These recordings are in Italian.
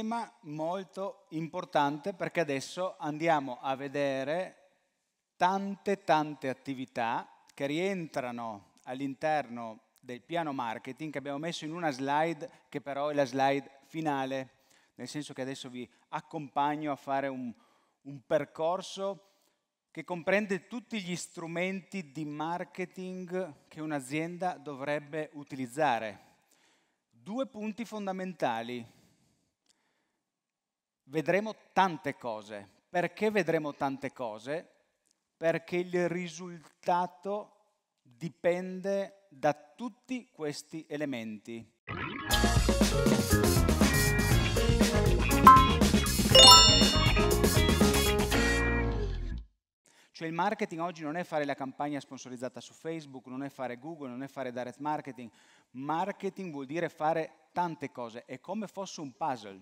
tema molto importante perché adesso andiamo a vedere tante tante attività che rientrano all'interno del piano marketing che abbiamo messo in una slide che però è la slide finale, nel senso che adesso vi accompagno a fare un, un percorso che comprende tutti gli strumenti di marketing che un'azienda dovrebbe utilizzare. Due punti fondamentali vedremo tante cose. Perché vedremo tante cose? Perché il risultato dipende da tutti questi elementi. Cioè il marketing oggi non è fare la campagna sponsorizzata su Facebook, non è fare Google, non è fare direct marketing. Marketing vuol dire fare tante cose, è come fosse un puzzle.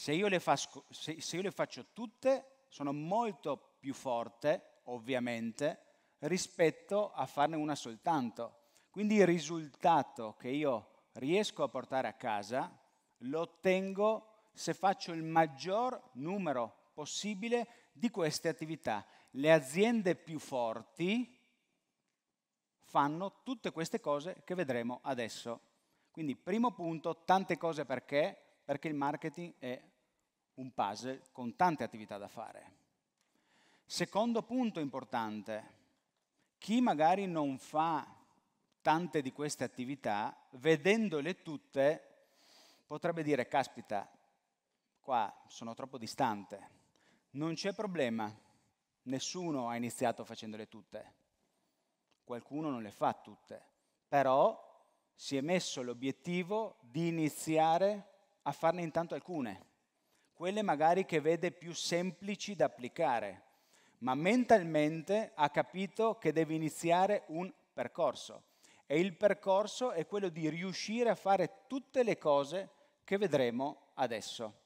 Se io, faccio, se, se io le faccio tutte, sono molto più forte, ovviamente, rispetto a farne una soltanto. Quindi il risultato che io riesco a portare a casa lo ottengo se faccio il maggior numero possibile di queste attività. Le aziende più forti fanno tutte queste cose che vedremo adesso. Quindi primo punto, tante cose perché, perché il marketing è un puzzle con tante attività da fare. Secondo punto importante, chi magari non fa tante di queste attività, vedendole tutte, potrebbe dire, caspita, qua sono troppo distante. Non c'è problema, nessuno ha iniziato facendole tutte, qualcuno non le fa tutte, però si è messo l'obiettivo di iniziare a farne intanto alcune, quelle magari che vede più semplici da applicare, ma mentalmente ha capito che deve iniziare un percorso e il percorso è quello di riuscire a fare tutte le cose che vedremo adesso.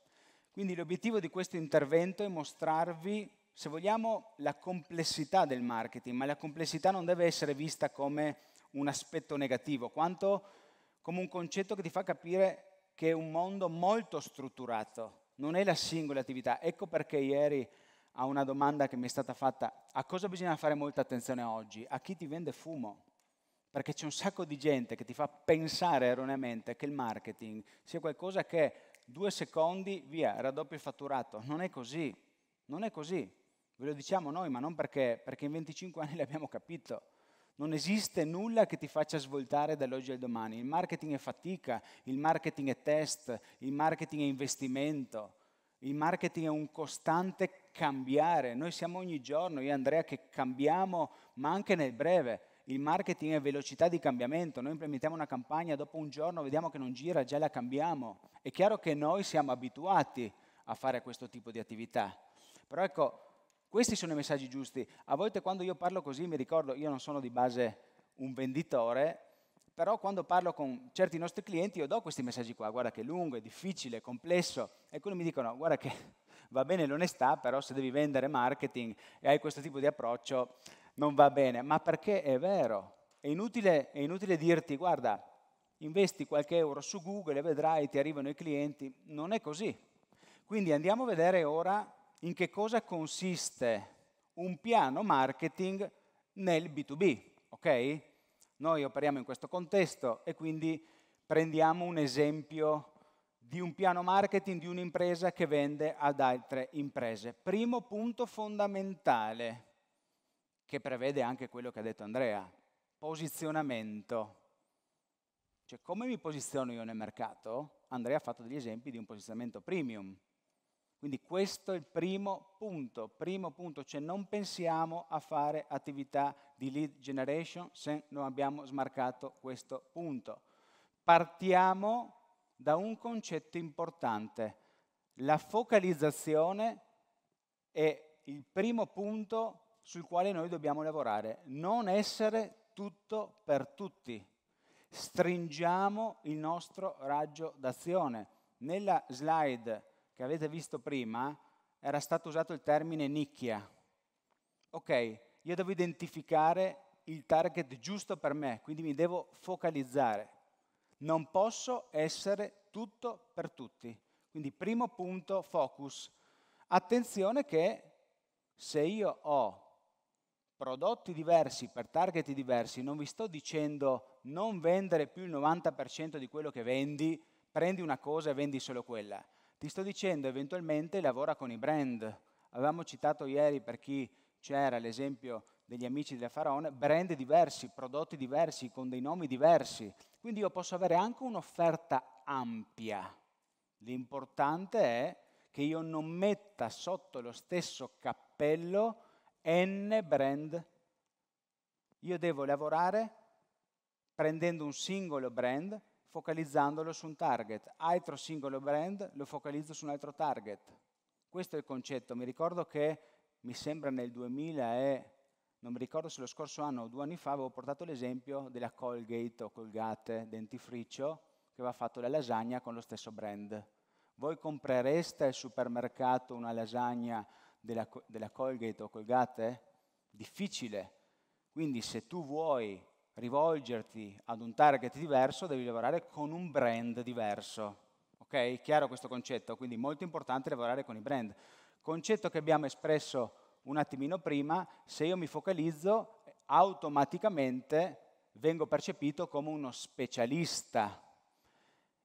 Quindi l'obiettivo di questo intervento è mostrarvi, se vogliamo, la complessità del marketing, ma la complessità non deve essere vista come un aspetto negativo, quanto come un concetto che ti fa capire che è un mondo molto strutturato, non è la singola attività. Ecco perché ieri a una domanda che mi è stata fatta, a cosa bisogna fare molta attenzione oggi? A chi ti vende fumo? Perché c'è un sacco di gente che ti fa pensare erroneamente che il marketing sia qualcosa che due secondi, via, raddoppia il fatturato. Non è così, non è così. Ve lo diciamo noi, ma non perché, perché in 25 anni l'abbiamo capito. Non esiste nulla che ti faccia svoltare dall'oggi al domani. Il marketing è fatica, il marketing è test, il marketing è investimento, il marketing è un costante cambiare. Noi siamo ogni giorno, io e Andrea, che cambiamo, ma anche nel breve. Il marketing è velocità di cambiamento, noi implementiamo una campagna, dopo un giorno vediamo che non gira, già la cambiamo. È chiaro che noi siamo abituati a fare questo tipo di attività, però ecco, questi sono i messaggi giusti. A volte quando io parlo così mi ricordo, io non sono di base un venditore, però quando parlo con certi nostri clienti io do questi messaggi qua, guarda che è lungo, è difficile, è complesso, e quello mi dicono, guarda che va bene l'onestà, però se devi vendere marketing e hai questo tipo di approccio non va bene, ma perché è vero, è inutile, è inutile dirti, guarda, investi qualche euro su Google e vedrai ti arrivano i clienti, non è così. Quindi andiamo a vedere ora in che cosa consiste un piano marketing nel B2B, ok? Noi operiamo in questo contesto e quindi prendiamo un esempio di un piano marketing di un'impresa che vende ad altre imprese. Primo punto fondamentale, che prevede anche quello che ha detto Andrea, posizionamento. Cioè come mi posiziono io nel mercato? Andrea ha fatto degli esempi di un posizionamento premium. Quindi questo è il primo punto, primo punto, cioè non pensiamo a fare attività di lead generation se non abbiamo smarcato questo punto. Partiamo da un concetto importante, la focalizzazione è il primo punto sul quale noi dobbiamo lavorare, non essere tutto per tutti. Stringiamo il nostro raggio d'azione. Nella slide che avete visto prima, era stato usato il termine nicchia. Ok, io devo identificare il target giusto per me, quindi mi devo focalizzare. Non posso essere tutto per tutti. Quindi primo punto, focus. Attenzione che se io ho prodotti diversi per target diversi, non vi sto dicendo non vendere più il 90% di quello che vendi, prendi una cosa e vendi solo quella. Ti sto dicendo eventualmente lavora con i brand. Avevamo citato ieri per chi c'era l'esempio degli amici della Faraone, brand diversi, prodotti diversi, con dei nomi diversi. Quindi io posso avere anche un'offerta ampia. L'importante è che io non metta sotto lo stesso cappello n brand. Io devo lavorare prendendo un singolo brand, focalizzandolo su un target. Altro singolo brand lo focalizzo su un altro target. Questo è il concetto. Mi ricordo che, mi sembra nel 2000 e, non mi ricordo se lo scorso anno o due anni fa, avevo portato l'esempio della Colgate o Colgate dentifricio che aveva fatto la lasagna con lo stesso brand. Voi comprereste al supermercato una lasagna della, della Colgate o Colgate? Difficile. Quindi se tu vuoi rivolgerti ad un target diverso, devi lavorare con un brand diverso. Ok? Chiaro questo concetto? Quindi molto importante lavorare con i brand. Concetto che abbiamo espresso un attimino prima, se io mi focalizzo, automaticamente vengo percepito come uno specialista.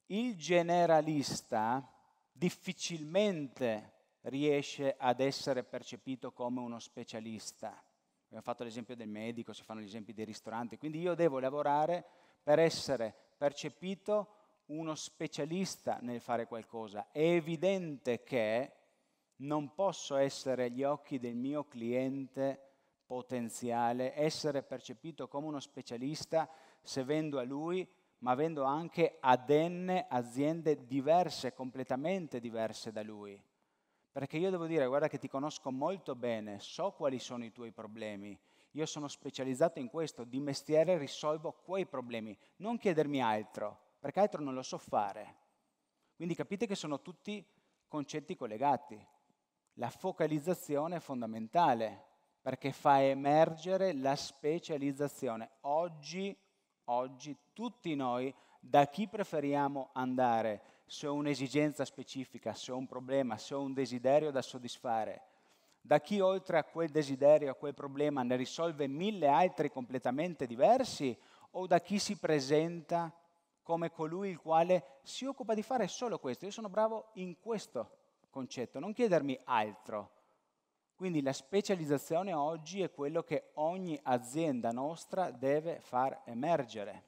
Il generalista difficilmente riesce ad essere percepito come uno specialista Abbiamo fatto l'esempio del medico, si fanno gli esempi dei ristoranti. Quindi io devo lavorare per essere percepito uno specialista nel fare qualcosa. È evidente che non posso essere agli occhi del mio cliente potenziale, essere percepito come uno specialista se vendo a lui, ma vendo anche a denne aziende diverse, completamente diverse da lui. Perché io devo dire, guarda che ti conosco molto bene, so quali sono i tuoi problemi, io sono specializzato in questo, di mestiere risolvo quei problemi, non chiedermi altro, perché altro non lo so fare. Quindi capite che sono tutti concetti collegati. La focalizzazione è fondamentale perché fa emergere la specializzazione. Oggi, oggi tutti noi da chi preferiamo andare? se ho un'esigenza specifica, se ho un problema, se ho un desiderio da soddisfare, da chi oltre a quel desiderio, a quel problema, ne risolve mille altri completamente diversi, o da chi si presenta come colui il quale si occupa di fare solo questo. Io sono bravo in questo concetto, non chiedermi altro. Quindi la specializzazione oggi è quello che ogni azienda nostra deve far emergere.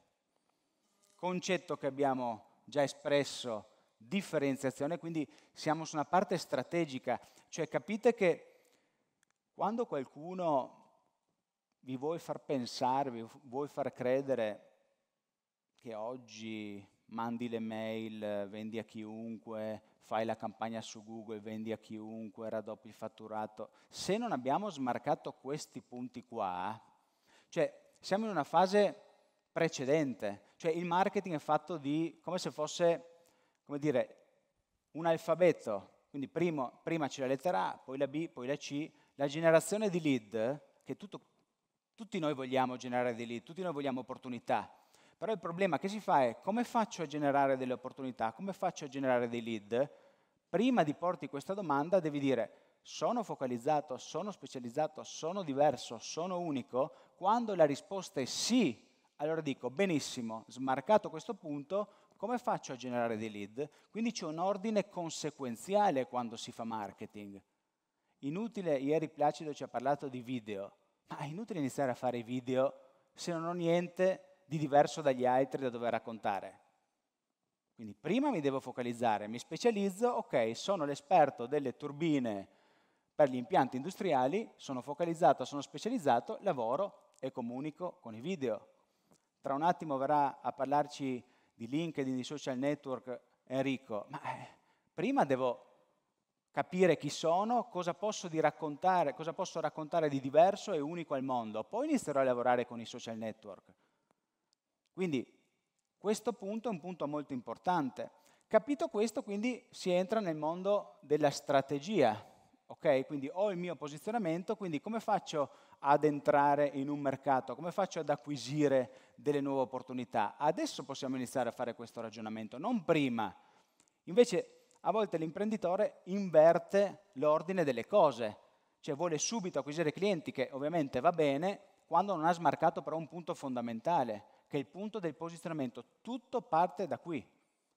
Concetto che abbiamo già espresso differenziazione, quindi siamo su una parte strategica, cioè capite che quando qualcuno vi vuole far pensare, vi vuole far credere che oggi mandi le mail, vendi a chiunque, fai la campagna su Google, vendi a chiunque, raddoppi il fatturato, se non abbiamo smarcato questi punti qua, cioè siamo in una fase precedente, cioè il marketing è fatto di come se fosse come dire, un alfabeto, quindi primo, prima c'è la lettera A, poi la B, poi la C, la generazione di lead, che tutto, tutti noi vogliamo generare di lead, tutti noi vogliamo opportunità, però il problema che si fa è come faccio a generare delle opportunità, come faccio a generare dei lead? Prima di porti questa domanda devi dire sono focalizzato, sono specializzato, sono diverso, sono unico, quando la risposta è sì, allora dico benissimo, smarcato questo punto, come faccio a generare dei lead? Quindi c'è un ordine conseguenziale quando si fa marketing. Inutile, ieri Placido ci ha parlato di video, ma è inutile iniziare a fare video se non ho niente di diverso dagli altri da dover raccontare. Quindi prima mi devo focalizzare, mi specializzo, ok, sono l'esperto delle turbine per gli impianti industriali, sono focalizzato, sono specializzato, lavoro e comunico con i video. Tra un attimo verrà a parlarci di LinkedIn, di social network, Enrico, ma eh, prima devo capire chi sono, cosa posso, di raccontare, cosa posso raccontare di diverso e unico al mondo, poi inizierò a lavorare con i social network. Quindi questo punto è un punto molto importante. Capito questo, quindi si entra nel mondo della strategia, ok? Quindi ho il mio posizionamento, quindi come faccio ad entrare in un mercato? Come faccio ad acquisire delle nuove opportunità? Adesso possiamo iniziare a fare questo ragionamento, non prima. Invece a volte l'imprenditore inverte l'ordine delle cose, cioè vuole subito acquisire clienti che ovviamente va bene quando non ha smarcato però un punto fondamentale, che è il punto del posizionamento. Tutto parte da qui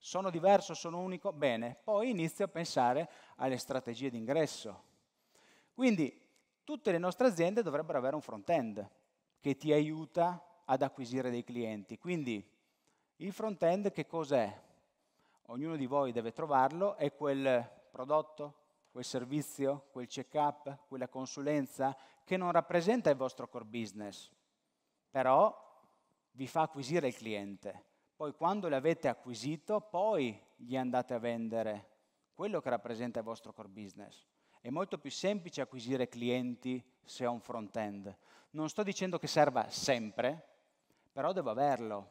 sono diverso, sono unico, bene, poi inizio a pensare alle strategie di ingresso. Quindi tutte le nostre aziende dovrebbero avere un front-end che ti aiuta ad acquisire dei clienti. Quindi il front-end che cos'è? Ognuno di voi deve trovarlo, è quel prodotto, quel servizio, quel check-up, quella consulenza che non rappresenta il vostro core business, però vi fa acquisire il cliente poi quando l'avete acquisito, poi gli andate a vendere quello che rappresenta il vostro core business. È molto più semplice acquisire clienti se ho un front-end. Non sto dicendo che serva sempre, però devo averlo.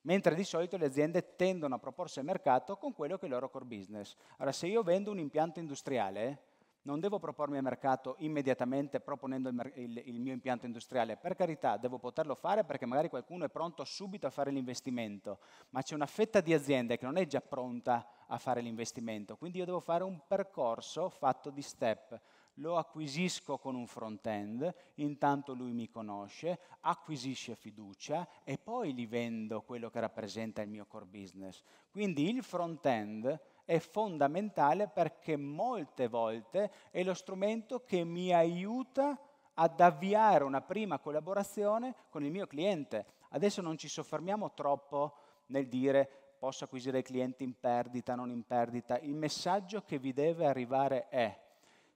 Mentre di solito le aziende tendono a proporsi al mercato con quello che è il loro core business. Allora, se io vendo un impianto industriale, non devo propormi al mercato immediatamente proponendo il, il, il, mio impianto industriale, per carità, devo poterlo fare perché magari qualcuno è pronto subito a fare l'investimento, ma c'è una fetta di aziende che non è già pronta a fare l'investimento, quindi io devo fare un percorso fatto di step. Lo acquisisco con un front-end, intanto lui mi conosce, acquisisce fiducia e poi gli vendo quello che rappresenta il mio core business. Quindi il front-end è fondamentale perché molte volte è lo strumento che mi aiuta ad avviare una prima collaborazione con il mio cliente. Adesso non ci soffermiamo troppo nel dire posso acquisire clienti in perdita, non in perdita. Il messaggio che vi deve arrivare è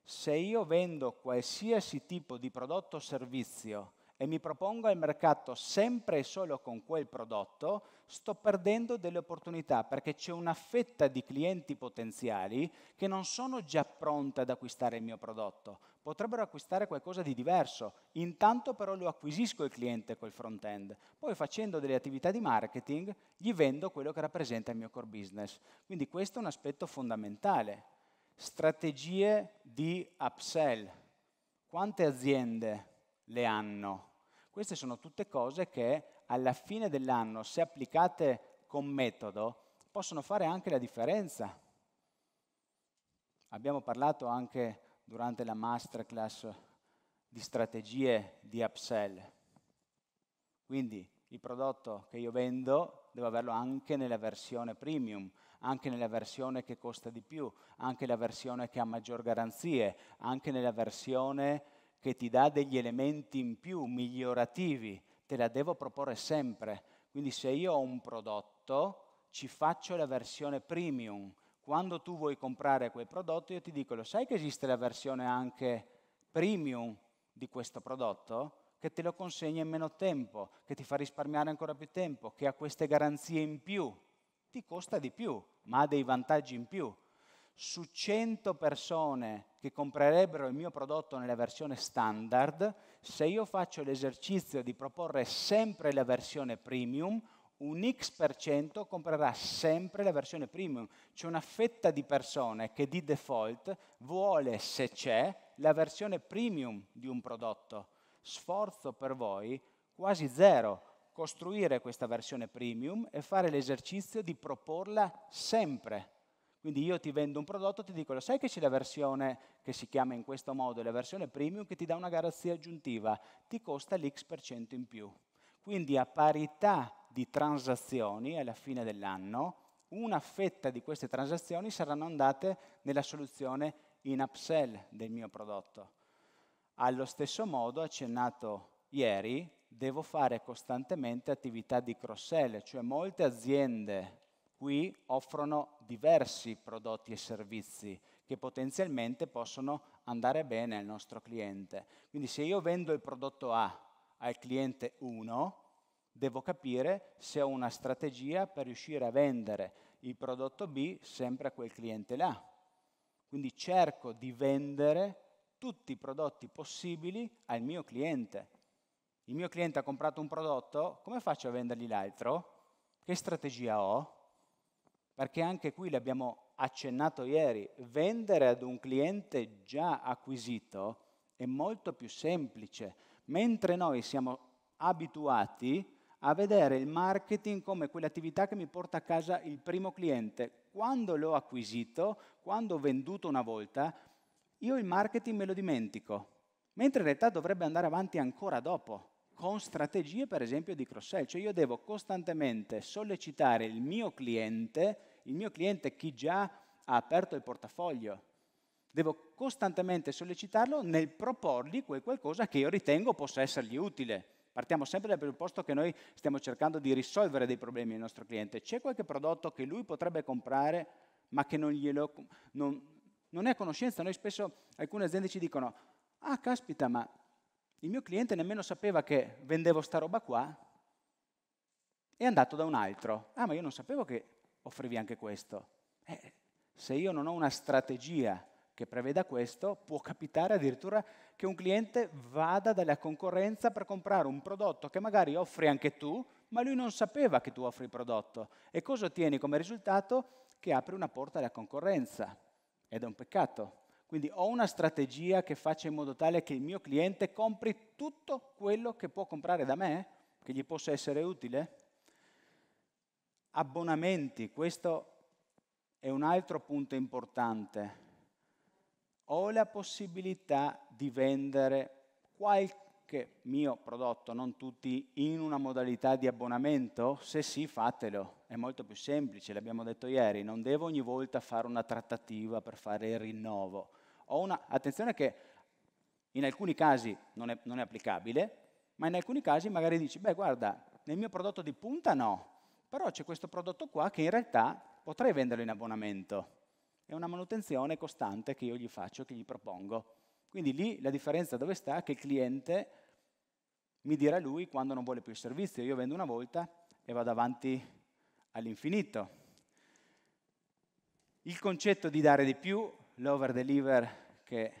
se io vendo qualsiasi tipo di prodotto o servizio e mi propongo al mercato sempre e solo con quel prodotto, sto perdendo delle opportunità perché c'è una fetta di clienti potenziali che non sono già pronte ad acquistare il mio prodotto, potrebbero acquistare qualcosa di diverso, intanto però lo acquisisco il cliente col front-end, poi facendo delle attività di marketing gli vendo quello che rappresenta il mio core business. Quindi questo è un aspetto fondamentale. Strategie di upsell. Quante aziende le hanno? Queste sono tutte cose che alla fine dell'anno, se applicate con metodo, possono fare anche la differenza. Abbiamo parlato anche durante la masterclass di strategie di upsell. Quindi il prodotto che io vendo devo averlo anche nella versione premium, anche nella versione che costa di più, anche la versione che ha maggior garanzie, anche nella versione che ti dà degli elementi in più, migliorativi, te la devo proporre sempre. Quindi se io ho un prodotto, ci faccio la versione premium. Quando tu vuoi comprare quel prodotto, io ti dico, lo sai che esiste la versione anche premium di questo prodotto? Che te lo consegna in meno tempo, che ti fa risparmiare ancora più tempo, che ha queste garanzie in più. Ti costa di più, ma ha dei vantaggi in più su 100 persone che comprerebbero il mio prodotto nella versione standard, se io faccio l'esercizio di proporre sempre la versione premium, un X% per cento comprerà sempre la versione premium. C'è una fetta di persone che di default vuole, se c'è, la versione premium di un prodotto. Sforzo per voi quasi zero costruire questa versione premium e fare l'esercizio di proporla sempre quindi io ti vendo un prodotto, e ti dico, lo sai che c'è la versione che si chiama in questo modo, la versione premium, che ti dà una garanzia aggiuntiva, ti costa l'X% in più. Quindi a parità di transazioni alla fine dell'anno, una fetta di queste transazioni saranno andate nella soluzione in upsell del mio prodotto. Allo stesso modo, accennato ieri, devo fare costantemente attività di cross-sell, cioè molte aziende qui offrono diversi prodotti e servizi che potenzialmente possono andare bene al nostro cliente. Quindi se io vendo il prodotto A al cliente 1, devo capire se ho una strategia per riuscire a vendere il prodotto B sempre a quel cliente là. Quindi cerco di vendere tutti i prodotti possibili al mio cliente. Il mio cliente ha comprato un prodotto, come faccio a vendergli l'altro? Che strategia ho? Perché anche qui l'abbiamo accennato ieri, vendere ad un cliente già acquisito è molto più semplice, mentre noi siamo abituati a vedere il marketing come quell'attività che mi porta a casa il primo cliente. Quando l'ho acquisito, quando ho venduto una volta, io il marketing me lo dimentico, mentre in realtà dovrebbe andare avanti ancora dopo, con strategie per esempio di cross-sell, cioè io devo costantemente sollecitare il mio cliente il mio cliente chi già ha aperto il portafoglio. Devo costantemente sollecitarlo nel proporgli quel qualcosa che io ritengo possa essergli utile. Partiamo sempre dal presupposto che noi stiamo cercando di risolvere dei problemi del nostro cliente. C'è qualche prodotto che lui potrebbe comprare ma che non, glielo, non, non è a conoscenza. Noi spesso alcune aziende ci dicono, ah caspita, ma il mio cliente nemmeno sapeva che vendevo sta roba qua, è andato da un altro. Ah, ma io non sapevo che offrirvi anche questo. Eh, se io non ho una strategia che preveda questo, può capitare addirittura che un cliente vada dalla concorrenza per comprare un prodotto che magari offri anche tu, ma lui non sapeva che tu offri il prodotto. E cosa ottieni come risultato? Che apri una porta alla concorrenza. Ed è un peccato. Quindi ho una strategia che faccia in modo tale che il mio cliente compri tutto quello che può comprare da me, che gli possa essere utile? Abbonamenti, questo è un altro punto importante. Ho la possibilità di vendere qualche mio prodotto, non tutti, in una modalità di abbonamento? Se sì, fatelo. È molto più semplice, l'abbiamo detto ieri. Non devo ogni volta fare una trattativa per fare il rinnovo. Ho Una... Attenzione che in alcuni casi non è, non è applicabile, ma in alcuni casi magari dici, beh guarda, nel mio prodotto di punta no, però c'è questo prodotto qua che in realtà potrei venderlo in abbonamento. È una manutenzione costante che io gli faccio, che gli propongo. Quindi lì la differenza dove sta? che il cliente mi dirà lui quando non vuole più il servizio. Io vendo una volta e vado avanti all'infinito. Il concetto di dare di più, l'over deliver che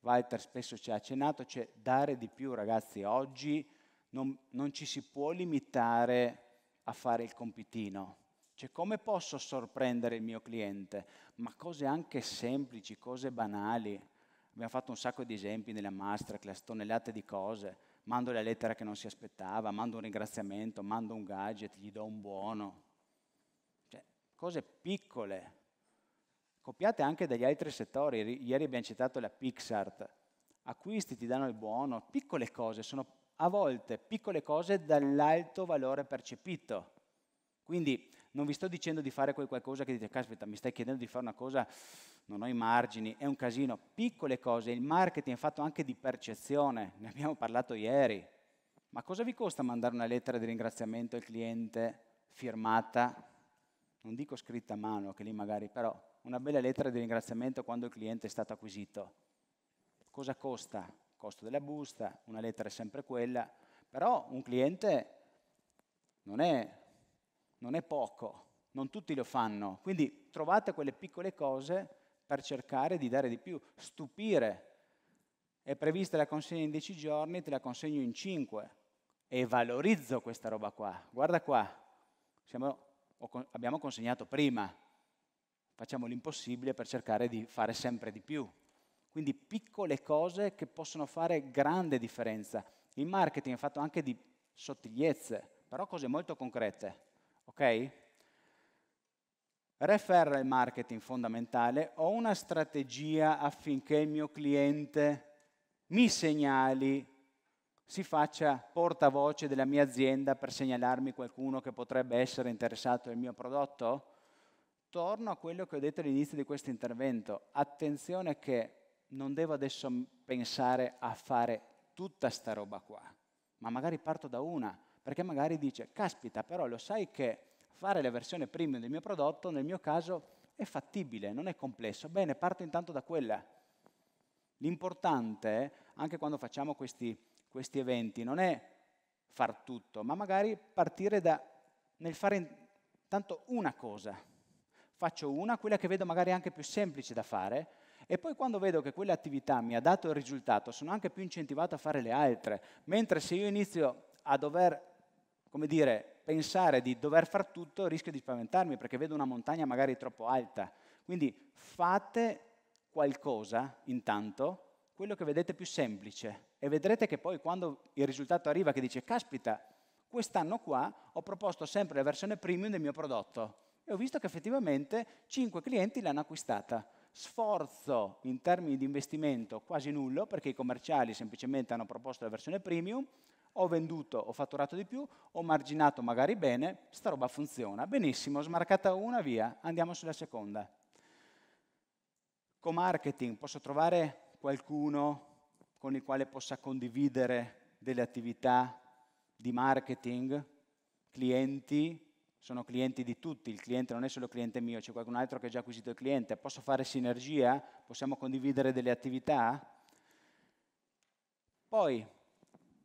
Walter spesso ci ha accennato, cioè dare di più ragazzi oggi non, non ci si può limitare a fare il compitino. Cioè come posso sorprendere il mio cliente? Ma cose anche semplici, cose banali. Abbiamo fatto un sacco di esempi nella masterclass, tonnellate di cose. Mando la lettera che non si aspettava, mando un ringraziamento, mando un gadget, gli do un buono. Cioè, cose piccole, copiate anche dagli altri settori. Ieri abbiamo citato la PixArt. Acquisti ti danno il buono, piccole cose, sono a volte piccole cose dall'alto valore percepito. Quindi non vi sto dicendo di fare quel qualcosa che dite, caspita, mi stai chiedendo di fare una cosa, non ho i margini, è un casino. Piccole cose, il marketing è fatto anche di percezione, ne abbiamo parlato ieri. Ma cosa vi costa mandare una lettera di ringraziamento al cliente firmata? Non dico scritta a mano, che lì magari, però una bella lettera di ringraziamento quando il cliente è stato acquisito. Cosa costa? costo della busta, una lettera è sempre quella, però un cliente non è, non è poco, non tutti lo fanno, quindi trovate quelle piccole cose per cercare di dare di più, stupire. È prevista la consegna in 10 giorni, te la consegno in 5 e valorizzo questa roba qua. Guarda qua, Siamo, abbiamo consegnato prima, facciamo l'impossibile per cercare di fare sempre di più. Quindi piccole cose che possono fare grande differenza. Il marketing è fatto anche di sottigliezze, però cose molto concrete. Ok? Referral marketing fondamentale, ho una strategia affinché il mio cliente mi segnali, si faccia portavoce della mia azienda per segnalarmi qualcuno che potrebbe essere interessato al mio prodotto? Torno a quello che ho detto all'inizio di questo intervento. Attenzione che non devo adesso pensare a fare tutta sta roba qua, ma magari parto da una, perché magari dice, caspita, però lo sai che fare la versione premium del mio prodotto, nel mio caso, è fattibile, non è complesso. Bene, parto intanto da quella. L'importante, anche quando facciamo questi, questi eventi, non è far tutto, ma magari partire da, nel fare intanto una cosa. Faccio una, quella che vedo magari anche più semplice da fare, e poi quando vedo che quell'attività mi ha dato il risultato, sono anche più incentivato a fare le altre. Mentre se io inizio a dover, come dire, pensare di dover far tutto, rischio di spaventarmi perché vedo una montagna magari troppo alta. Quindi fate qualcosa intanto, quello che vedete più semplice e vedrete che poi quando il risultato arriva che dice caspita, quest'anno qua ho proposto sempre la versione premium del mio prodotto e ho visto che effettivamente 5 clienti l'hanno acquistata sforzo in termini di investimento quasi nullo perché i commerciali semplicemente hanno proposto la versione premium, ho venduto, ho fatturato di più, ho marginato magari bene, sta roba funziona, benissimo, smarcata una, via, andiamo sulla seconda. Co-marketing, posso trovare qualcuno con il quale possa condividere delle attività di marketing, clienti, sono clienti di tutti, il cliente non è solo cliente mio, c'è qualcun altro che ha già acquisito il cliente, posso fare sinergia? Possiamo condividere delle attività? Poi,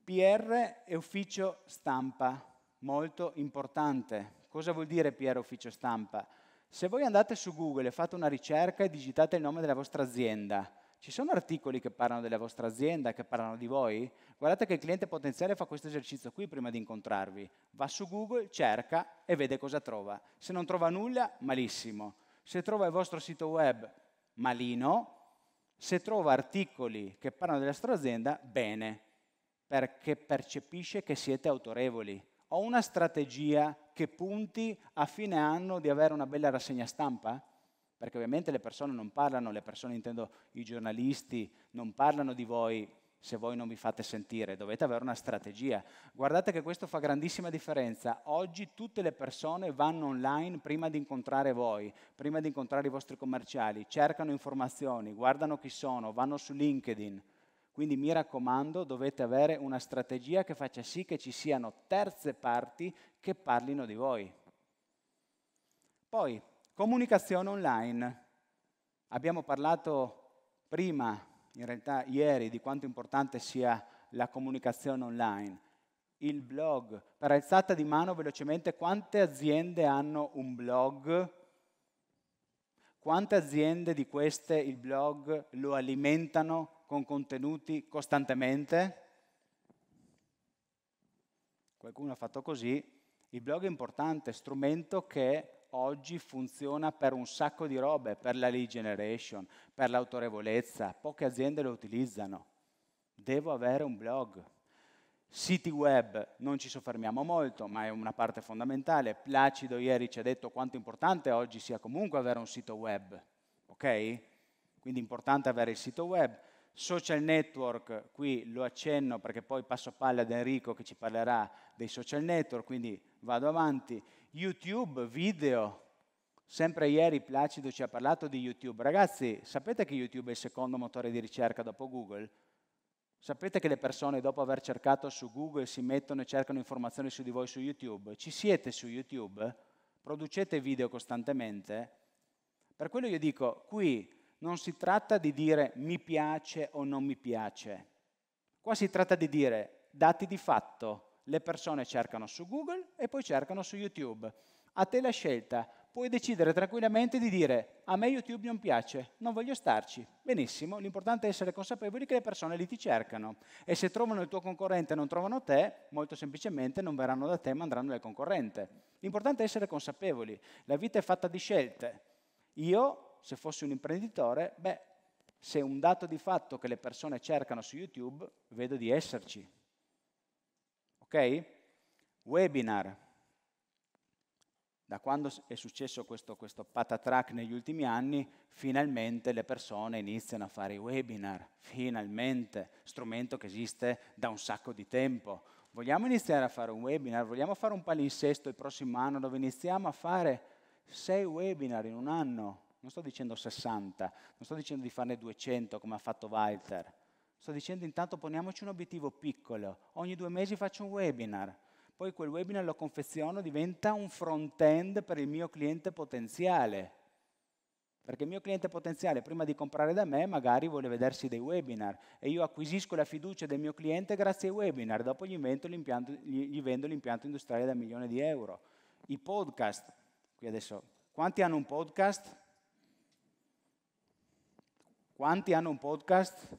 PR e ufficio stampa, molto importante. Cosa vuol dire PR ufficio stampa? Se voi andate su Google e fate una ricerca e digitate il nome della vostra azienda, ci sono articoli che parlano della vostra azienda, che parlano di voi? Guardate che il cliente potenziale fa questo esercizio qui prima di incontrarvi. Va su Google, cerca e vede cosa trova. Se non trova nulla, malissimo. Se trova il vostro sito web, malino. Se trova articoli che parlano della vostra azienda, bene, perché percepisce che siete autorevoli. Ho una strategia che punti a fine anno di avere una bella rassegna stampa? perché ovviamente le persone non parlano, le persone intendo i giornalisti, non parlano di voi se voi non vi fate sentire, dovete avere una strategia. Guardate che questo fa grandissima differenza. Oggi tutte le persone vanno online prima di incontrare voi, prima di incontrare i vostri commerciali, cercano informazioni, guardano chi sono, vanno su LinkedIn. Quindi mi raccomando, dovete avere una strategia che faccia sì che ci siano terze parti che parlino di voi. Poi, Comunicazione online. Abbiamo parlato prima, in realtà ieri, di quanto importante sia la comunicazione online. Il blog, per alzata di mano velocemente, quante aziende hanno un blog? Quante aziende di queste il blog lo alimentano con contenuti costantemente? Qualcuno ha fatto così. Il blog è importante, strumento che oggi funziona per un sacco di robe, per la lead generation, per l'autorevolezza, poche aziende lo utilizzano. Devo avere un blog. Siti web, non ci soffermiamo molto, ma è una parte fondamentale. Placido ieri ci ha detto quanto importante oggi sia comunque avere un sito web, ok? Quindi è importante avere il sito web. Social network, qui lo accenno perché poi passo palla ad Enrico che ci parlerà dei social network, quindi vado avanti. YouTube, video. Sempre ieri Placido ci ha parlato di YouTube. Ragazzi, sapete che YouTube è il secondo motore di ricerca dopo Google? Sapete che le persone dopo aver cercato su Google si mettono e cercano informazioni su di voi su YouTube? Ci siete su YouTube? Producete video costantemente? Per quello io dico, qui non si tratta di dire mi piace o non mi piace. Qua si tratta di dire dati di fatto, le persone cercano su Google e poi cercano su YouTube. A te la scelta, puoi decidere tranquillamente di dire a me YouTube non piace, non voglio starci. Benissimo, l'importante è essere consapevoli che le persone lì ti cercano e se trovano il tuo concorrente e non trovano te, molto semplicemente non verranno da te ma andranno dal concorrente. L'importante è essere consapevoli, la vita è fatta di scelte. Io, se fossi un imprenditore, beh, se è un dato di fatto che le persone cercano su YouTube, vedo di esserci Ok? Webinar. Da quando è successo questo, questo patatrack negli ultimi anni, finalmente le persone iniziano a fare i webinar, finalmente, strumento che esiste da un sacco di tempo. Vogliamo iniziare a fare un webinar? Vogliamo fare un palinsesto il prossimo anno dove iniziamo a fare 6 webinar in un anno? Non sto dicendo 60, non sto dicendo di farne 200 come ha fatto Walter, Sto dicendo intanto poniamoci un obiettivo piccolo, ogni due mesi faccio un webinar, poi quel webinar lo confeziono, diventa un front-end per il mio cliente potenziale. Perché il mio cliente potenziale prima di comprare da me magari vuole vedersi dei webinar e io acquisisco la fiducia del mio cliente grazie ai webinar, dopo gli, gli vendo l'impianto industriale da milioni di euro. I podcast, qui adesso, quanti hanno un podcast? Quanti hanno un podcast?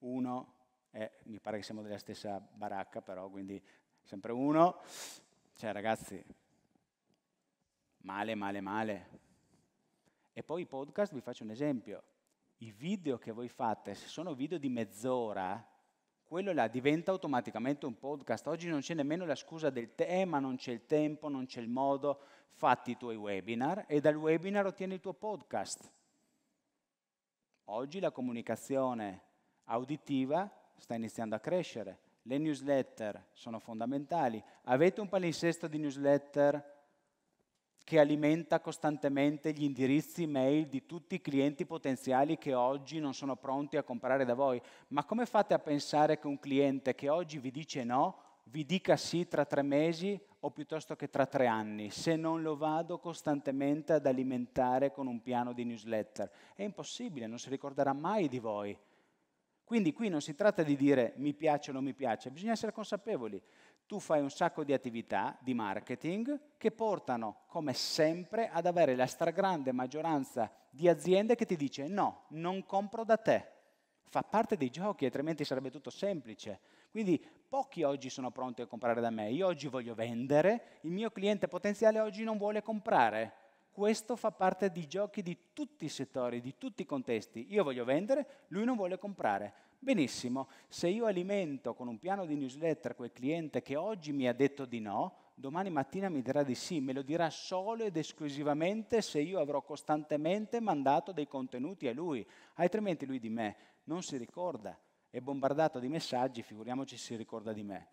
uno, eh, mi pare che siamo della stessa baracca però, quindi sempre uno. Cioè ragazzi, male, male, male. E poi i podcast, vi faccio un esempio. I video che voi fate, se sono video di mezz'ora, quello là diventa automaticamente un podcast. Oggi non c'è nemmeno la scusa del tema, non c'è il tempo, non c'è il modo. Fatti i tuoi webinar e dal webinar ottieni il tuo podcast. Oggi la comunicazione auditiva sta iniziando a crescere, le newsletter sono fondamentali. Avete un palinsesto di newsletter che alimenta costantemente gli indirizzi mail di tutti i clienti potenziali che oggi non sono pronti a comprare da voi. Ma come fate a pensare che un cliente che oggi vi dice no vi dica sì tra tre mesi o piuttosto che tra tre anni, se non lo vado costantemente ad alimentare con un piano di newsletter. È impossibile, non si ricorderà mai di voi. Quindi qui non si tratta di dire mi piace o non mi piace, bisogna essere consapevoli. Tu fai un sacco di attività di marketing che portano, come sempre, ad avere la stragrande maggioranza di aziende che ti dice no, non compro da te. Fa parte dei giochi, altrimenti sarebbe tutto semplice. Quindi pochi oggi sono pronti a comprare da me. Io oggi voglio vendere, il mio cliente potenziale oggi non vuole comprare questo fa parte di giochi di tutti i settori, di tutti i contesti. Io voglio vendere, lui non vuole comprare. Benissimo, se io alimento con un piano di newsletter quel cliente che oggi mi ha detto di no, domani mattina mi dirà di sì, me lo dirà solo ed esclusivamente se io avrò costantemente mandato dei contenuti a lui, altrimenti lui di me non si ricorda, è bombardato di messaggi, figuriamoci si ricorda di me.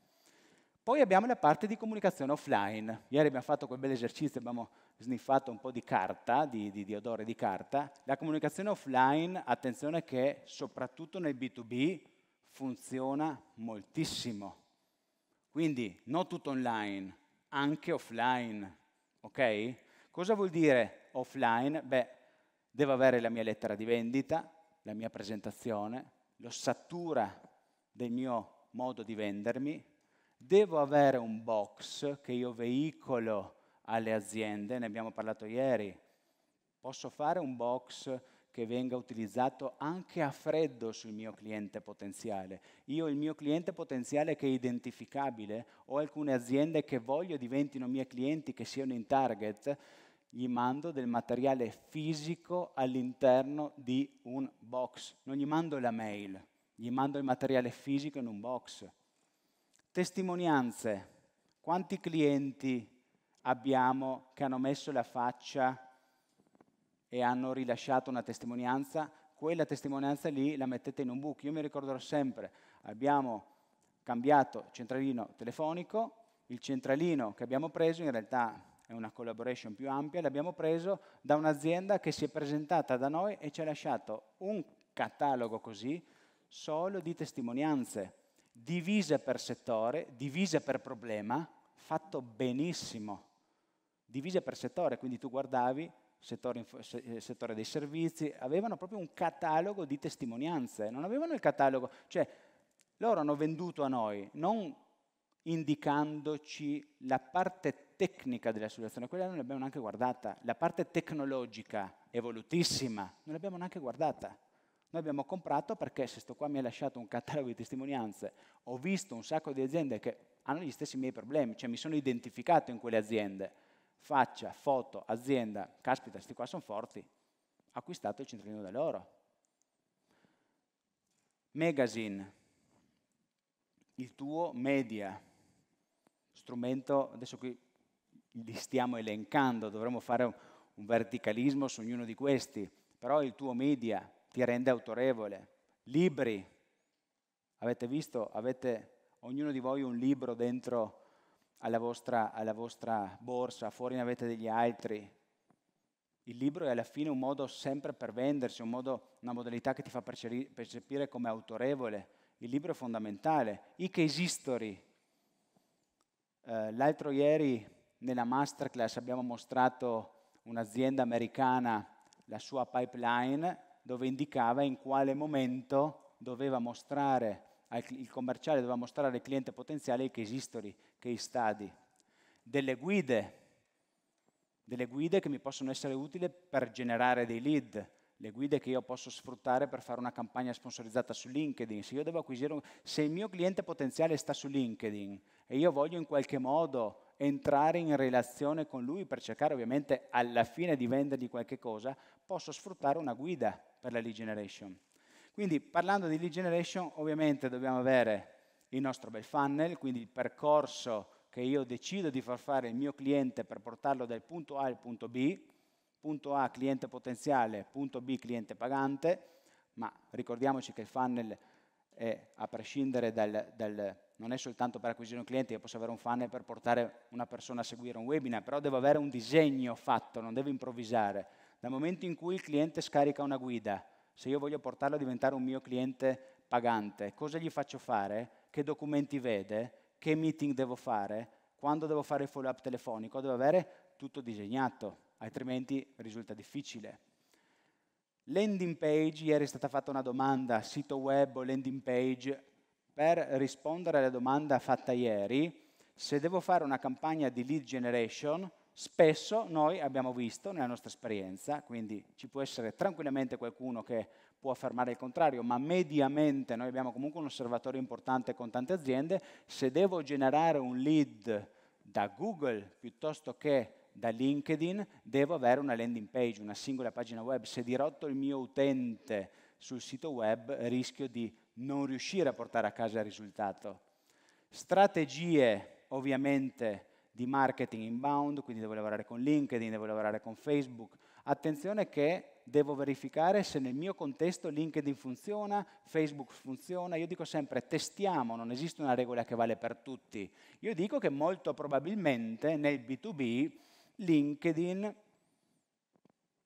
Poi abbiamo la parte di comunicazione offline. Ieri abbiamo fatto quel bel esercizio, abbiamo sniffato un po' di carta, di, di, di odore di carta. La comunicazione offline, attenzione che soprattutto nel B2B funziona moltissimo. Quindi non tutto online, anche offline. Ok? Cosa vuol dire offline? Beh, devo avere la mia lettera di vendita, la mia presentazione, l'ossatura del mio modo di vendermi, devo avere un box che io veicolo alle aziende, ne abbiamo parlato ieri, posso fare un box che venga utilizzato anche a freddo sul mio cliente potenziale. Io il mio cliente potenziale che è identificabile, ho alcune aziende che voglio diventino miei clienti, che siano in target, gli mando del materiale fisico all'interno di un box, non gli mando la mail, gli mando il materiale fisico in un box testimonianze. Quanti clienti abbiamo che hanno messo la faccia e hanno rilasciato una testimonianza? Quella testimonianza lì la mettete in un book. Io mi ricorderò sempre, abbiamo cambiato centralino telefonico, il centralino che abbiamo preso in realtà è una collaboration più ampia, l'abbiamo preso da un'azienda che si è presentata da noi e ci ha lasciato un catalogo così solo di testimonianze divise per settore, divise per problema, fatto benissimo, divise per settore, quindi tu guardavi settore, eh, settore dei servizi, avevano proprio un catalogo di testimonianze, non avevano il catalogo, cioè loro hanno venduto a noi, non indicandoci la parte tecnica della situazione, quella non l'abbiamo neanche guardata, la parte tecnologica evolutissima non l'abbiamo neanche guardata. Noi abbiamo comprato perché se sto qua mi ha lasciato un catalogo di testimonianze, ho visto un sacco di aziende che hanno gli stessi miei problemi, cioè mi sono identificato in quelle aziende. Faccia, foto, azienda, caspita, questi qua sono forti. acquistato il centralino da loro. Magazine, il tuo media, strumento, adesso qui li stiamo elencando, dovremmo fare un verticalismo su ognuno di questi, però il tuo media, ti rende autorevole. Libri, avete visto, avete ognuno di voi un libro dentro alla vostra, alla vostra borsa, fuori ne avete degli altri. Il libro è alla fine un modo sempre per vendersi, un modo, una modalità che ti fa percepire come autorevole. Il libro è fondamentale. I case history. Eh, l'altro ieri nella masterclass abbiamo mostrato un'azienda americana, la sua pipeline, dove indicava in quale momento doveva mostrare il commerciale doveva mostrare al cliente potenziale i case history, case study, delle guide, delle guide che mi possono essere utili per generare dei lead, le guide che io posso sfruttare per fare una campagna sponsorizzata su LinkedIn. Se, io devo un... Se il mio cliente potenziale sta su LinkedIn e io voglio in qualche modo entrare in relazione con lui per cercare ovviamente alla fine di vendergli qualche cosa, posso sfruttare una guida per la lead generation. Quindi parlando di lead generation ovviamente dobbiamo avere il nostro bel funnel, quindi il percorso che io decido di far fare il mio cliente per portarlo dal punto A al punto B, punto A cliente potenziale, punto B cliente pagante, ma ricordiamoci che il funnel e a prescindere dal, dal, non è soltanto per acquisire un cliente, io posso avere un funnel per portare una persona a seguire un webinar, però devo avere un disegno fatto, non devo improvvisare. Dal momento in cui il cliente scarica una guida, se io voglio portarlo a diventare un mio cliente pagante, cosa gli faccio fare? Che documenti vede? Che meeting devo fare? Quando devo fare il follow up telefonico? Devo avere tutto disegnato, altrimenti risulta difficile landing page, ieri è stata fatta una domanda, sito web o landing page, per rispondere alla domanda fatta ieri, se devo fare una campagna di lead generation, spesso noi abbiamo visto nella nostra esperienza, quindi ci può essere tranquillamente qualcuno che può affermare il contrario, ma mediamente noi abbiamo comunque un osservatorio importante con tante aziende, se devo generare un lead da Google piuttosto che da LinkedIn, devo avere una landing page, una singola pagina web. Se dirotto il mio utente sul sito web, rischio di non riuscire a portare a casa il risultato. Strategie, ovviamente, di marketing inbound, quindi devo lavorare con LinkedIn, devo lavorare con Facebook. Attenzione che devo verificare se nel mio contesto LinkedIn funziona, Facebook funziona. Io dico sempre testiamo, non esiste una regola che vale per tutti. Io dico che molto probabilmente nel B2B LinkedIn,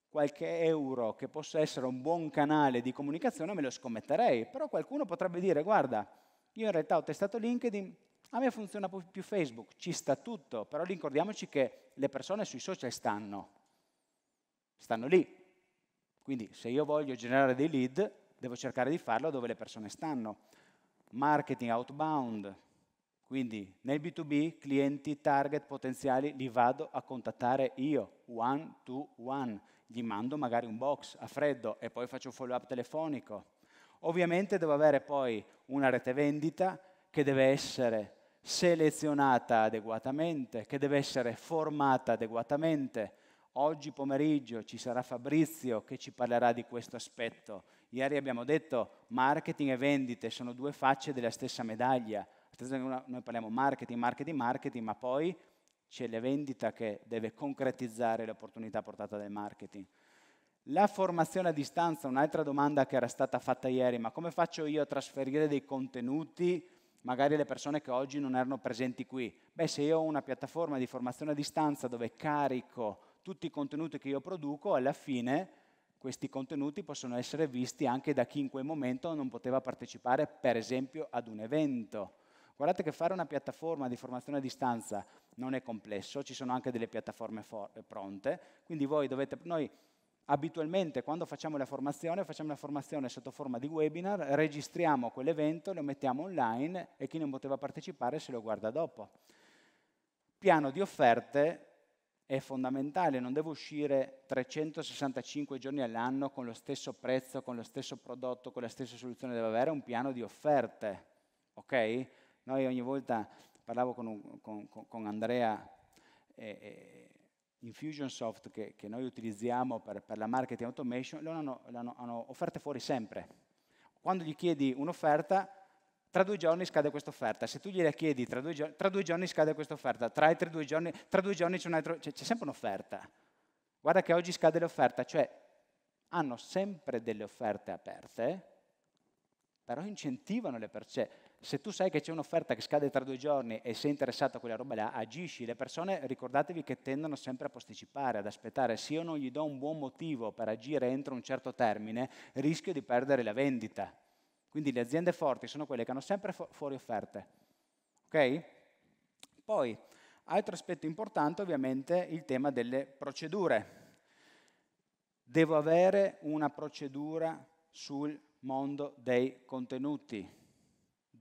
qualche euro che possa essere un buon canale di comunicazione me lo scommetterei, però qualcuno potrebbe dire guarda, io in realtà ho testato LinkedIn, a me funziona più Facebook, ci sta tutto, però ricordiamoci che le persone sui social stanno, stanno lì. Quindi se io voglio generare dei lead, devo cercare di farlo dove le persone stanno. Marketing outbound, quindi nel B2B clienti, target potenziali li vado a contattare io, one to one. Gli mando magari un box a freddo e poi faccio un follow up telefonico. Ovviamente devo avere poi una rete vendita che deve essere selezionata adeguatamente, che deve essere formata adeguatamente. Oggi pomeriggio ci sarà Fabrizio che ci parlerà di questo aspetto. Ieri abbiamo detto marketing e vendite sono due facce della stessa medaglia noi parliamo marketing, marketing, marketing, ma poi c'è la vendita che deve concretizzare l'opportunità portata dal marketing. La formazione a distanza, un'altra domanda che era stata fatta ieri, ma come faccio io a trasferire dei contenuti magari alle persone che oggi non erano presenti qui? Beh, se io ho una piattaforma di formazione a distanza dove carico tutti i contenuti che io produco, alla fine questi contenuti possono essere visti anche da chi in quel momento non poteva partecipare, per esempio, ad un evento. Guardate che fare una piattaforma di formazione a distanza non è complesso, ci sono anche delle piattaforme pronte, quindi voi dovete... Noi abitualmente quando facciamo la formazione, facciamo la formazione sotto forma di webinar, registriamo quell'evento, lo mettiamo online e chi non poteva partecipare se lo guarda dopo. Piano di offerte è fondamentale, non devo uscire 365 giorni all'anno con lo stesso prezzo, con lo stesso prodotto, con la stessa soluzione, devo avere un piano di offerte, ok? Noi ogni volta parlavo con, un, con, con Andrea eh, eh Infusionsoft che, che, noi utilizziamo per, per, la marketing automation, loro hanno, hanno, hanno, offerte fuori sempre. Quando gli chiedi un'offerta, tra due giorni scade questa offerta. Se tu gliela chiedi tra due, tra due giorni scade questa offerta, tra altri due giorni, tra due giorni c'è, altro, c'è, c'è sempre un'offerta. Guarda che oggi scade l'offerta, cioè hanno sempre delle offerte aperte, però incentivano le persone se tu sai che c'è un'offerta che scade tra due giorni e sei interessato a quella roba là, agisci. Le persone, ricordatevi che tendono sempre a posticipare, ad aspettare. Se io non gli do un buon motivo per agire entro un certo termine, rischio di perdere la vendita. Quindi le aziende forti sono quelle che hanno sempre fu- fuori offerte. Ok? Poi, altro aspetto importante, ovviamente, il tema delle procedure. Devo avere una procedura sul mondo dei contenuti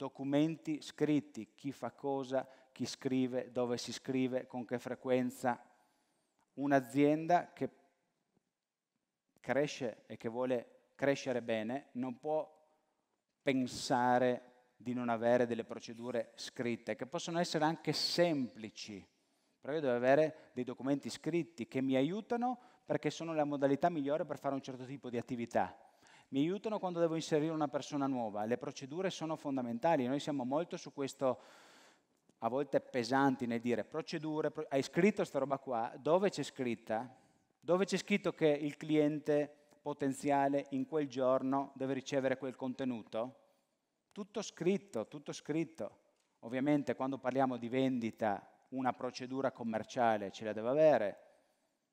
documenti scritti, chi fa cosa, chi scrive, dove si scrive, con che frequenza. Un'azienda che cresce e che vuole crescere bene non può pensare di non avere delle procedure scritte, che possono essere anche semplici, però io devo avere dei documenti scritti che mi aiutano perché sono la modalità migliore per fare un certo tipo di attività mi aiutano quando devo inserire una persona nuova. Le procedure sono fondamentali, noi siamo molto su questo, a volte pesanti nel dire procedure, pro- hai scritto questa roba qua, dove c'è scritta? Dove c'è scritto che il cliente potenziale in quel giorno deve ricevere quel contenuto? Tutto scritto, tutto scritto. Ovviamente quando parliamo di vendita, una procedura commerciale ce la deve avere,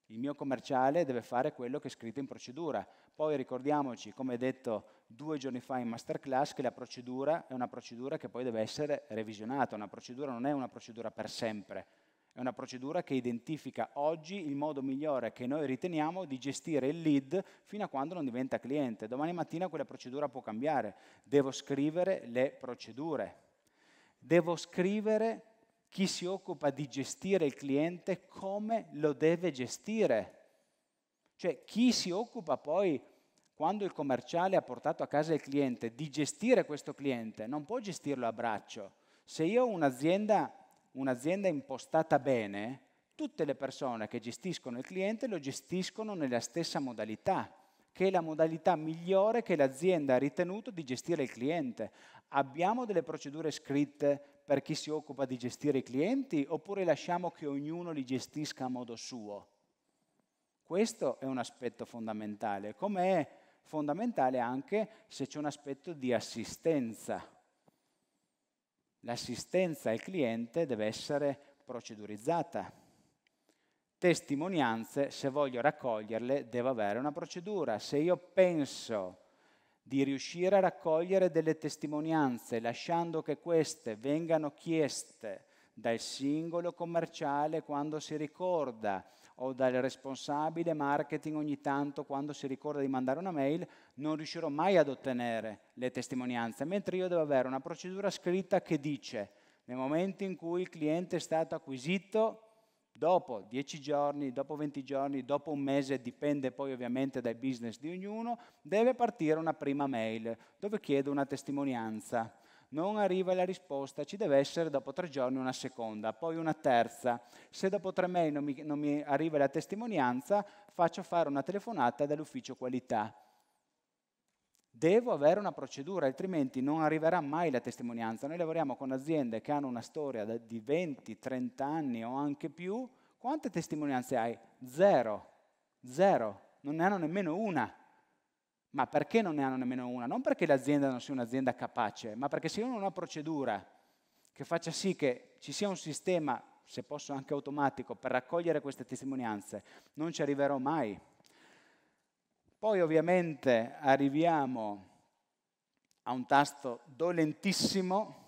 il mio commerciale deve fare quello che è scritto in procedura. Poi ricordiamoci, come detto due giorni fa in masterclass, che la procedura è una procedura che poi deve essere revisionata. Una procedura non è una procedura per sempre, è una procedura che identifica oggi il modo migliore che noi riteniamo di gestire il lead fino a quando non diventa cliente. Domani mattina quella procedura può cambiare. Devo scrivere le procedure. Devo scrivere chi si occupa di gestire il cliente come lo deve gestire. Cioè chi si occupa poi, quando il commerciale ha portato a casa il cliente, di gestire questo cliente, non può gestirlo a braccio. Se io ho un'azienda, un'azienda impostata bene, tutte le persone che gestiscono il cliente lo gestiscono nella stessa modalità che è la modalità migliore che l'azienda ha ritenuto di gestire il cliente. Abbiamo delle procedure scritte per chi si occupa di gestire i clienti oppure lasciamo che ognuno li gestisca a modo suo? Questo è un aspetto fondamentale, come è fondamentale anche se c'è un aspetto di assistenza. L'assistenza al cliente deve essere procedurizzata. Testimonianze, se voglio raccoglierle, devo avere una procedura. Se io penso di riuscire a raccogliere delle testimonianze, lasciando che queste vengano chieste dal singolo commerciale quando si ricorda o dal responsabile marketing ogni tanto quando si ricorda di mandare una mail, non riuscirò mai ad ottenere le testimonianze, mentre io devo avere una procedura scritta che dice nel momento in cui il cliente è stato acquisito Dopo 10 giorni, dopo 20 giorni, dopo un mese, dipende poi ovviamente dai business di ognuno, deve partire una prima mail dove chiedo una testimonianza. Non arriva la risposta, ci deve essere dopo tre giorni una seconda, poi una terza. Se dopo tre mail non mi, non mi arriva la testimonianza, faccio fare una telefonata dall'ufficio qualità Devo avere una procedura, altrimenti non arriverà mai la testimonianza. Noi lavoriamo con aziende che hanno una storia di 20, 30 anni o anche più. Quante testimonianze hai? Zero. Zero. Non ne hanno nemmeno una. Ma perché non ne hanno nemmeno una? Non perché l'azienda non sia un'azienda capace, ma perché se io non ho una procedura che faccia sì che ci sia un sistema, se posso anche automatico, per raccogliere queste testimonianze, non ci arriverò mai. Poi ovviamente arriviamo a un tasto dolentissimo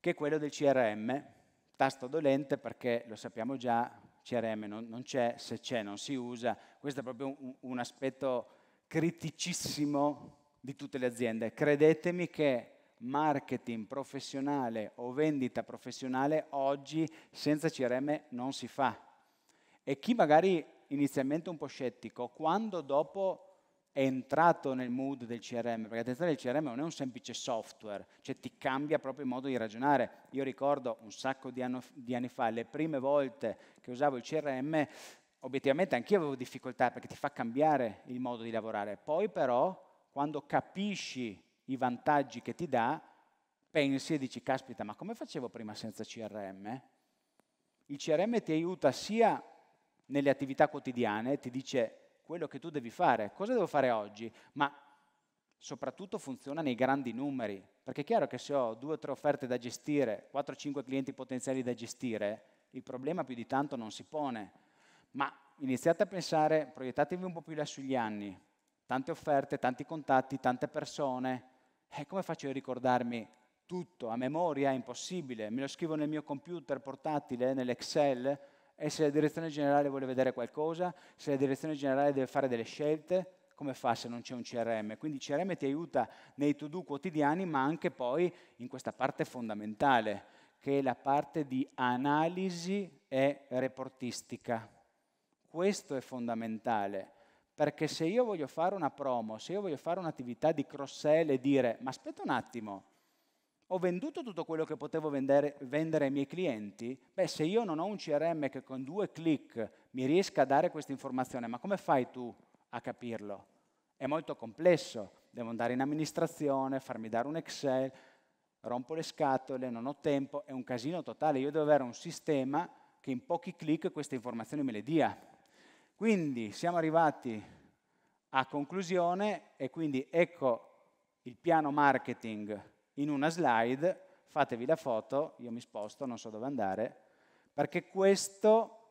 che è quello del CRM, tasto dolente perché lo sappiamo già, CRM non, non c'è, se c'è non si usa, questo è proprio un, un aspetto criticissimo di tutte le aziende. Credetemi che marketing professionale o vendita professionale oggi senza CRM non si fa. E chi magari inizialmente un po' scettico, quando dopo è entrato nel mood del CRM, perché attenzione il CRM non è un semplice software, cioè ti cambia proprio il modo di ragionare. Io ricordo un sacco di, anno, di anni fa, le prime volte che usavo il CRM, obiettivamente anch'io avevo difficoltà perché ti fa cambiare il modo di lavorare. Poi però, quando capisci i vantaggi che ti dà, pensi e dici, caspita, ma come facevo prima senza CRM? Il CRM ti aiuta sia nelle attività quotidiane, ti dice quello che tu devi fare, cosa devo fare oggi, ma soprattutto funziona nei grandi numeri, perché è chiaro che se ho due o tre offerte da gestire, 4 o 5 clienti potenziali da gestire, il problema più di tanto non si pone, ma iniziate a pensare, proiettatevi un po' più là sugli anni, tante offerte, tanti contatti, tante persone, e eh, come faccio a ricordarmi tutto a memoria? È impossibile, me lo scrivo nel mio computer portatile, nell'Excel, e se la direzione generale vuole vedere qualcosa, se la direzione generale deve fare delle scelte, come fa se non c'è un CRM? Quindi il CRM ti aiuta nei to-do quotidiani, ma anche poi in questa parte fondamentale, che è la parte di analisi e reportistica. Questo è fondamentale, perché se io voglio fare una promo, se io voglio fare un'attività di cross-sell e dire, ma aspetta un attimo, ho venduto tutto quello che potevo vendere, vendere, ai miei clienti, beh, se io non ho un CRM che con due clic mi riesca a dare questa informazione, ma come fai tu a capirlo? È molto complesso, devo andare in amministrazione, farmi dare un Excel, rompo le scatole, non ho tempo, è un casino totale, io devo avere un sistema che in pochi clic queste informazioni me le dia. Quindi siamo arrivati a conclusione e quindi ecco il piano marketing in una slide, fatevi la foto, io mi sposto, non so dove andare, perché questo,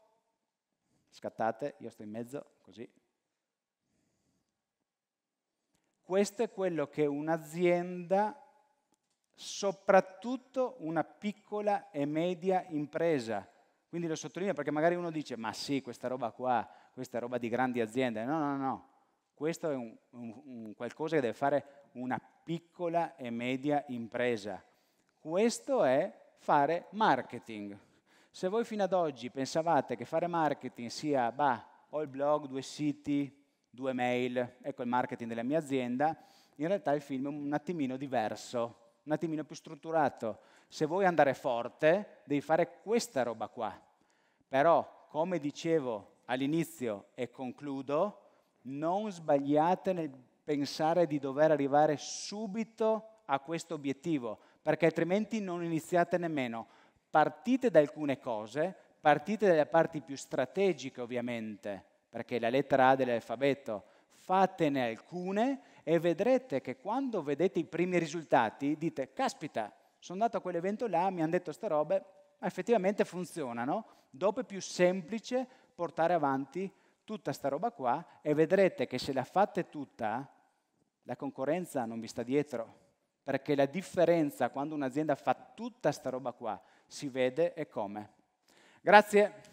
scattate, io sto in mezzo, così. Questo è quello che un'azienda, soprattutto una piccola e media impresa, quindi lo sottolineo perché magari uno dice, ma sì, questa roba qua, questa roba di grandi aziende, no, no, no, questo è un, un, un qualcosa che deve fare una piccola piccola e media impresa. Questo è fare marketing. Se voi fino ad oggi pensavate che fare marketing sia, bah, ho il blog, due siti, due mail, ecco il marketing della mia azienda, in realtà il film è un attimino diverso, un attimino più strutturato. Se vuoi andare forte, devi fare questa roba qua. Però, come dicevo all'inizio e concludo, non sbagliate nel pensare di dover arrivare subito a questo obiettivo, perché altrimenti non iniziate nemmeno. Partite da alcune cose, partite dalle parti più strategiche ovviamente, perché la lettera A dell'alfabeto, fatene alcune e vedrete che quando vedete i primi risultati dite, caspita, sono andato a quell'evento là, mi hanno detto queste robe, ma effettivamente funzionano, dopo è più semplice portare avanti tutta sta roba qua e vedrete che se la fate tutta la concorrenza non vi sta dietro, perché la differenza quando un'azienda fa tutta sta roba qua si vede e come. Grazie.